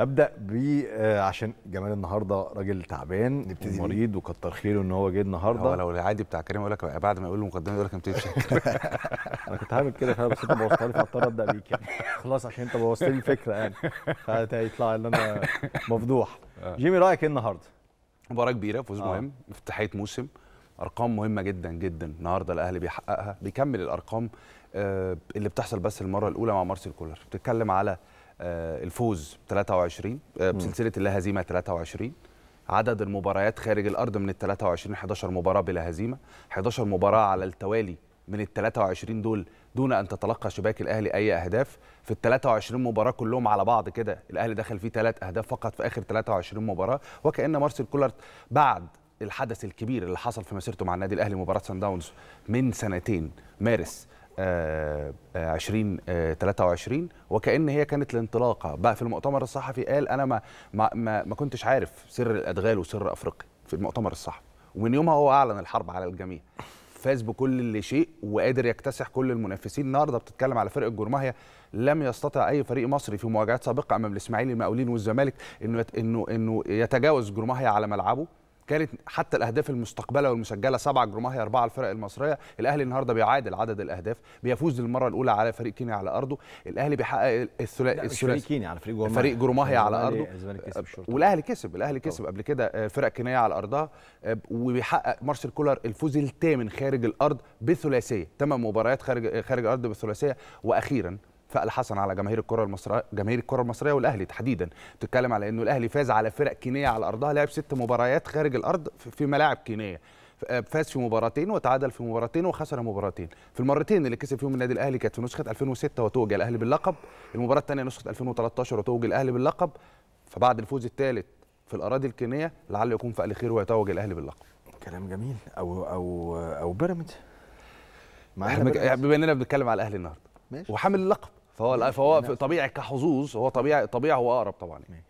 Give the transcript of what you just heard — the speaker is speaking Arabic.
ابدا ب آه، عشان جمال النهارده راجل تعبان نبتدي مريض وكتر خيره ان هو جه النهارده هو لو العادي بتاع كريم يقول لك بعد ما يقول المقدمه يقول لك ابتدي تشكر انا كنت هعمل كده فانا بس انت بوظتها لي فاضطر ابدا بيك يعني خلاص عشان انت بوظت لي الفكره يعني فهيطلع ان انا مفضوح آه. جيمي رايك ايه النهارده؟ مباراه كبيره فوز آه. مهم افتتاحيه موسم ارقام مهمه جدا جدا النهارده الاهلي بيحققها بيكمل الارقام اللي بتحصل بس المره الاولى مع مارسيل كولر بتتكلم على آه، الفوز 23 آه، بسلسله اللا هزيمه 23 عدد المباريات خارج الارض من ال 23 11 مباراه بلا هزيمه 11 مباراه على التوالي من ال 23 دول دون ان تتلقى شباك الاهلي اي اهداف في ال 23 مباراه كلهم على بعض كده الاهلي دخل فيه ثلاث اهداف فقط في اخر 23 مباراه وكان مارسيل كولر بعد الحدث الكبير اللي حصل في مسيرته مع النادي الاهلي مباراه سان داونز من سنتين مارس 2023 آه، آه، آه، وكأن هي كانت الانطلاقة بقى في المؤتمر الصحفي قال أنا ما, ما, ما, ما كنتش عارف سر الأدغال وسر أفريقيا في المؤتمر الصحفي ومن يومها هو أعلن الحرب على الجميع فاز بكل اللي شيء وقادر يكتسح كل المنافسين النهارده بتتكلم على فرق الجرماهيا لم يستطع اي فريق مصري في مواجهات سابقه امام الاسماعيلي المقاولين والزمالك انه انه انه يتجاوز جرماهيا على ملعبه كانت حتى الاهداف المستقبله والمسجله سبعه جروماهي اربعه الفرق المصريه الاهلي النهارده بيعادل عدد الاهداف بيفوز للمره الاولى على فريق كيني على ارضه الاهلي بيحقق الثلاثي فريق كيني على فريق جروماهي فريق جروماهي على ارضه والاهلي كسب الاهلي كسب قبل كده آه، فرق كينيه على ارضها آه، وبيحقق مارسيل كولر الفوز الثامن خارج الارض بثلاثيه ثمان مباريات خارج خارج الارض بالثلاثيه واخيرا فالحسن على جماهير الكره المصريه جماهير الكره المصريه والاهلي تحديدا بتتكلم على انه الاهلي فاز على فرق كينيه على ارضها لعب ست مباريات خارج الارض في ملاعب كينيه فاز في مباراتين وتعادل في مباراتين وخسر مباراتين في المرتين اللي كسب فيهم النادي الاهلي كانت في نسخه 2006 وتوج الاهلي باللقب المباراه الثانيه نسخه 2013 وتوج الاهلي باللقب فبعد الفوز الثالث في الاراضي الكينيه لعل يكون في خير ويتوج الاهلي باللقب كلام جميل او او او بيراميدز بما اننا بنتكلم على الاهلي النهارده ماشي وحامل اللقب فهو فهو يعني طبيعي كحظوظ هو طبيعي طبيعي هو اقرب طبعا يعني.